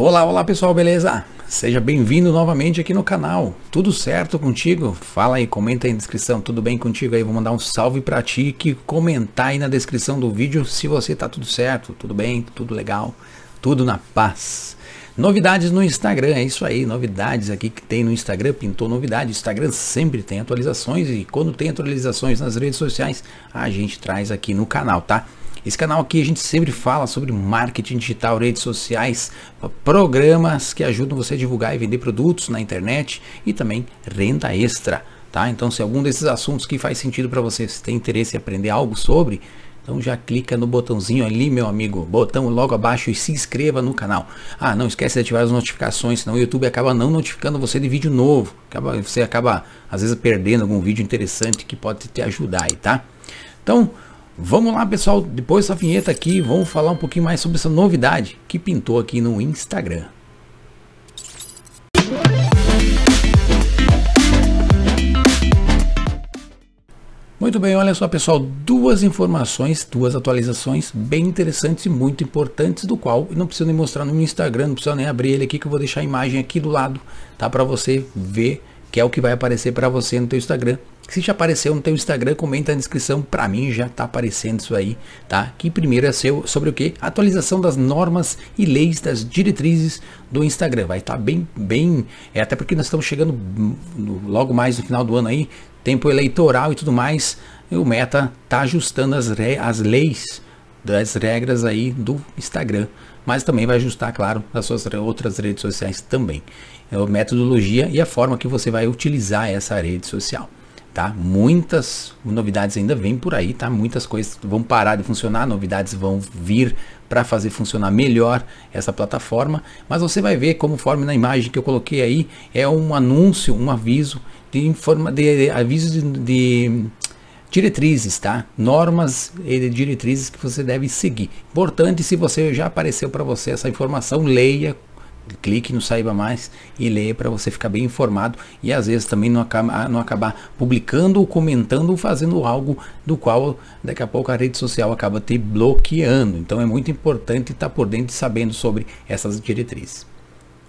Olá, olá pessoal, beleza? Seja bem-vindo novamente aqui no canal. Tudo certo contigo? Fala aí, comenta aí na descrição. Tudo bem contigo aí? Vou mandar um salve para ti que comentar aí na descrição do vídeo se você tá tudo certo, tudo bem, tudo legal, tudo na paz. Novidades no Instagram, é isso aí, novidades aqui que tem no Instagram, pintou novidade, o Instagram sempre tem atualizações e quando tem atualizações nas redes sociais, a gente traz aqui no canal, tá? Esse canal aqui a gente sempre fala sobre marketing digital, redes sociais, programas que ajudam você a divulgar e vender produtos na internet e também renda extra, tá? Então se algum desses assuntos que faz sentido para você, se tem interesse em aprender algo sobre, então já clica no botãozinho ali, meu amigo, botão logo abaixo e se inscreva no canal. Ah, não esquece de ativar as notificações, senão o YouTube acaba não notificando você de vídeo novo. Acaba, você acaba às vezes perdendo algum vídeo interessante que pode te ajudar aí, tá? Então, Vamos lá, pessoal, depois dessa vinheta aqui, vamos falar um pouquinho mais sobre essa novidade que pintou aqui no Instagram. Muito bem, olha só pessoal, duas informações, duas atualizações bem interessantes e muito importantes do qual eu não preciso nem mostrar no meu Instagram, não preciso nem abrir ele aqui que eu vou deixar a imagem aqui do lado, tá para você ver que é o que vai aparecer para você no teu Instagram se já apareceu no teu Instagram, comenta na descrição. Para mim já tá aparecendo isso aí, tá? Que primeiro é seu sobre o que? Atualização das normas e leis das diretrizes do Instagram. Vai estar tá bem, bem. É até porque nós estamos chegando logo mais no final do ano aí, tempo eleitoral e tudo mais. E o Meta tá ajustando as, re, as leis das regras aí do Instagram, mas também vai ajustar, claro, as suas outras redes sociais também. É a metodologia e a forma que você vai utilizar essa rede social tá? Muitas novidades ainda vêm por aí, tá? Muitas coisas vão parar de funcionar, novidades vão vir para fazer funcionar melhor essa plataforma, mas você vai ver como forma na imagem que eu coloquei aí é um anúncio, um aviso de informa de aviso de, de diretrizes, tá? Normas e diretrizes que você deve seguir. Importante se você já apareceu para você essa informação, leia, clique no Saiba Mais e leia para você ficar bem informado e às vezes também não, acaba, ah, não acabar publicando ou comentando ou fazendo algo do qual daqui a pouco a rede social acaba te bloqueando. Então é muito importante estar tá por dentro sabendo sobre essas diretrizes.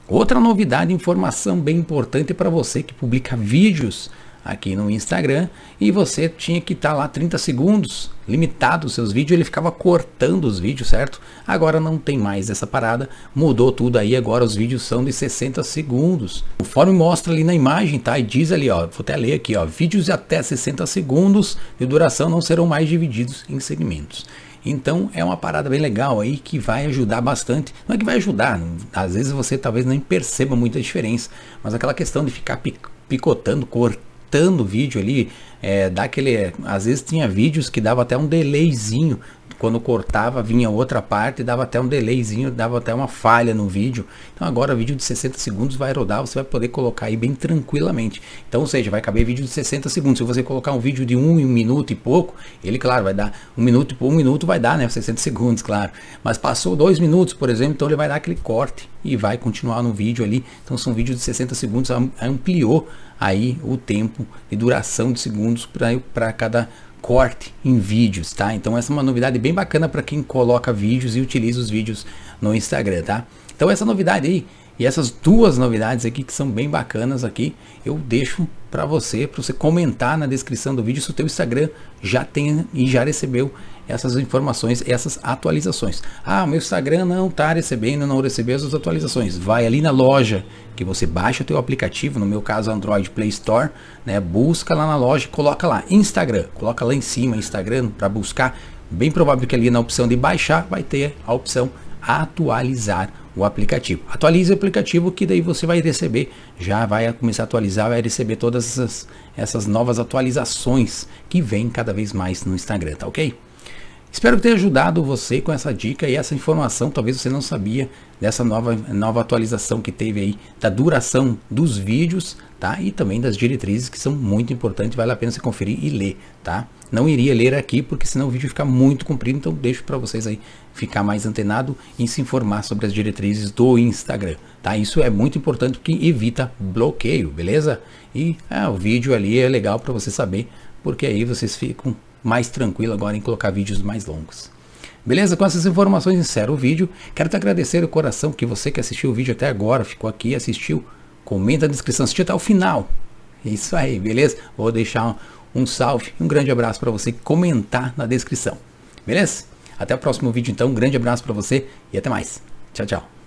Outra novidade, informação bem importante para você que publica vídeos aqui no Instagram e você tinha que estar tá lá 30 segundos, limitado os seus vídeos, ele ficava cortando os vídeos, certo? Agora não tem mais essa parada, mudou tudo aí, agora os vídeos são de 60 segundos. O fórum mostra ali na imagem, tá? E diz ali, ó, vou até ler aqui, ó, vídeos de até 60 segundos de duração não serão mais divididos em segmentos. Então é uma parada bem legal aí que vai ajudar bastante. Não é que vai ajudar, às vezes você talvez nem perceba muita diferença, mas aquela questão de ficar picotando, cortando editando o vídeo ali, é, dá aquele, às vezes tinha vídeos que dava até um delayzinho quando cortava, vinha outra parte, dava até um delayzinho, dava até uma falha no vídeo. Então agora vídeo de 60 segundos vai rodar, você vai poder colocar aí bem tranquilamente. Então, ou seja, vai caber vídeo de 60 segundos. Se você colocar um vídeo de um, minuto e pouco, ele, claro, vai dar um minuto por um minuto vai dar, né? 60 segundos, claro. Mas passou dois minutos, por exemplo, então ele vai dar aquele corte e vai continuar no vídeo ali. Então são vídeos de 60 segundos, ampliou aí o tempo e duração de segundos para cada corte em vídeos, tá? Então essa é uma novidade bem bacana para quem coloca vídeos e utiliza os vídeos no Instagram, tá? Então essa novidade aí e essas duas novidades aqui que são bem bacanas aqui, eu deixo para você, para você comentar na descrição do vídeo se o teu Instagram já tem e já recebeu essas informações, essas atualizações. Ah, meu Instagram não está recebendo, não recebeu as atualizações. Vai ali na loja que você baixa o teu aplicativo, no meu caso Android Play Store, né? Busca lá na loja, coloca lá Instagram, coloca lá em cima Instagram para buscar. Bem provável que ali na opção de baixar vai ter a opção atualizar o aplicativo. Atualize o aplicativo que daí você vai receber, já vai começar a atualizar, vai receber todas essas, essas novas atualizações que vem cada vez mais no Instagram, tá ok? Espero ter ajudado você com essa dica e essa informação, talvez você não sabia dessa nova, nova atualização que teve aí da duração dos vídeos, tá? E também das diretrizes que são muito importantes, vale a pena você conferir e ler, tá? Não iria ler aqui porque senão o vídeo fica muito comprido, então deixo para vocês aí ficar mais antenado e se informar sobre as diretrizes do Instagram, tá? Isso é muito importante porque evita bloqueio, beleza? E ah, o vídeo ali é legal para você saber, porque aí vocês ficam mais tranquilo agora em colocar vídeos mais longos. Beleza? Com essas informações encerro o vídeo. Quero te agradecer o coração que você que assistiu o vídeo até agora, ficou aqui assistiu. Comenta na descrição, assistiu até o final. Isso aí, beleza? Vou deixar um, salve salve um grande abraço para você comentar na descrição. Beleza? Até o próximo vídeo então, um grande abraço para você e até mais. Tchau, tchau.